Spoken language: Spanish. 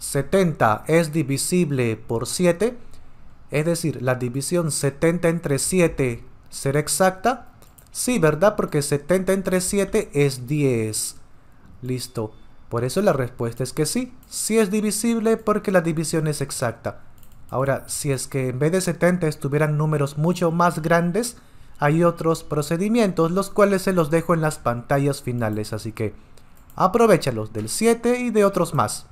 70 es divisible por 7, es decir, la división 70 entre 7 será exacta. Sí, ¿verdad? Porque 70 entre 7 es 10. Listo. Por eso la respuesta es que sí. Sí es divisible porque la división es exacta. Ahora, si es que en vez de 70 estuvieran números mucho más grandes, hay otros procedimientos, los cuales se los dejo en las pantallas finales, así que aprovechalos del 7 y de otros más.